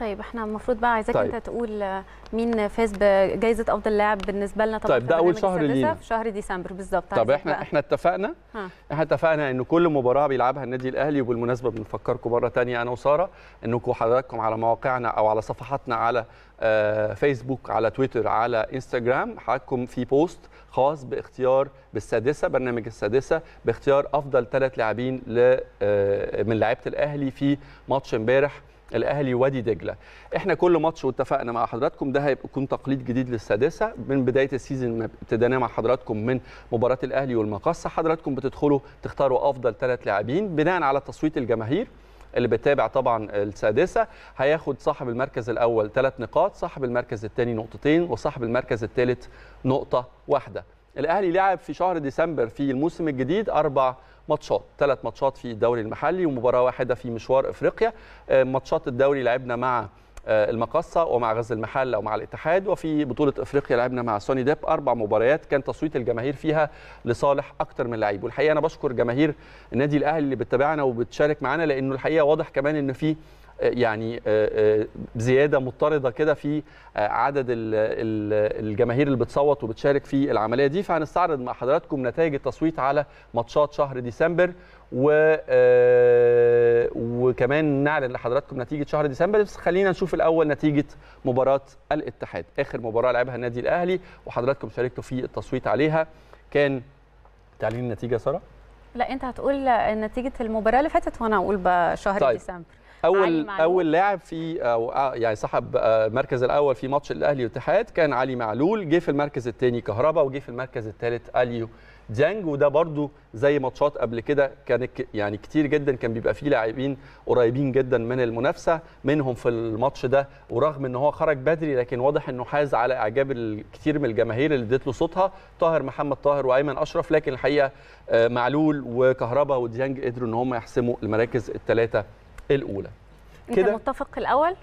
طيب احنا المفروض بقى عايزاك طيب. انت تقول آه، مين فاز بجائزه افضل لاعب بالنسبه لنا طب طيب ده اول شهر لينا في شهر ديسمبر بالظبط طب احنا بقى. احنا اتفقنا ها. احنا اتفقنا ان كل مباراه بيلعبها النادي الاهلي وبالمناسبه بنفكركم مره ثانيه انا وساره انكم حضراتكم على مواقعنا او على صفحاتنا على فيسبوك آه، على تويتر على انستجرام حضراتكم في بوست خاص باختيار بالسادسه برنامج السادسه باختيار افضل ثلاث لاعبين آه، من لعيبه الاهلي في ماتش امبارح الاهلي وادي دجله احنا كل ماتش واتفقنا مع حضراتكم ده هيكون تقليد جديد للسادسه من بدايه السيزون ابتدينا مع حضراتكم من مباراه الاهلي والمقصه حضراتكم بتدخلوا تختاروا افضل ثلاث لاعبين بناء على تصويت الجماهير اللي بتابع طبعا السادسه هياخد صاحب المركز الاول ثلاث نقاط صاحب المركز الثاني نقطتين وصاحب المركز الثالث نقطه واحده الاهلي لعب في شهر ديسمبر في الموسم الجديد اربع ماتشات ثلاث ماتشات في الدوري المحلي ومباراه واحده في مشوار افريقيا آه، ماتشات الدوري لعبنا مع آه، المقصه ومع غزل المحله ومع الاتحاد وفي بطوله افريقيا لعبنا مع سوني ديب اربع مباريات كان تصويت الجماهير فيها لصالح اكثر من لعيب والحقيقه انا بشكر جماهير النادي الاهلي اللي بتتابعنا وبتشارك معانا لانه الحقيقه واضح كمان ان في يعني آه، آه، زياده مضطرده كده في آه، عدد الجماهير اللي بتصوت وبتشارك في العمليه دي فهنستعرض مع حضراتكم نتائج التصويت على ماتشات شهر ديسمبر و وكمان نعلن لحضراتكم نتيجه شهر ديسمبر بس خلينا نشوف الاول نتيجه مباراه الاتحاد اخر مباراه لعبها النادي الاهلي وحضراتكم شاركتوا في التصويت عليها كان تعليم النتيجه ساره لا انت هتقول نتيجه المباراه اللي فاتت وانا اقول بشهر طيب. ديسمبر اول اول لاعب في أو آه، يعني سحب آه، المركز الاول في ماتش الاهلي والاتحاد كان علي معلول جه في المركز الثاني كهربا وجه في المركز الثالث اليو ديانج وده برضو زي ماتشات قبل كده كان يعني كتير جدا كان بيبقى فيه لاعبين قريبين جدا من المنافسه منهم في الماتش ده ورغم ان هو خرج بدري لكن واضح انه حاز على اعجاب الكثير من الجماهير اللي ادت له صوتها طاهر محمد طاهر وايمن اشرف لكن الحقيقه آه، معلول وكهربا وديانج قدروا ان هم يحسموا المراكز الثلاثه الاولى كده انت متفق الاول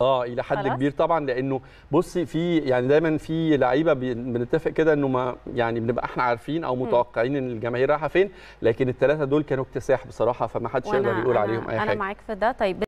اه الى حد كبير طبعا لانه بصي في يعني دايما في لعيبه بنتفق كده انه ما يعني بنبقى احنا عارفين او متوقعين ان الجماهير رايحه فين لكن الثلاثه دول كانوا اكتساح بصراحه فما حدش يقدر يقول عليهم اي أنا حاجه انا معاك في ده طيب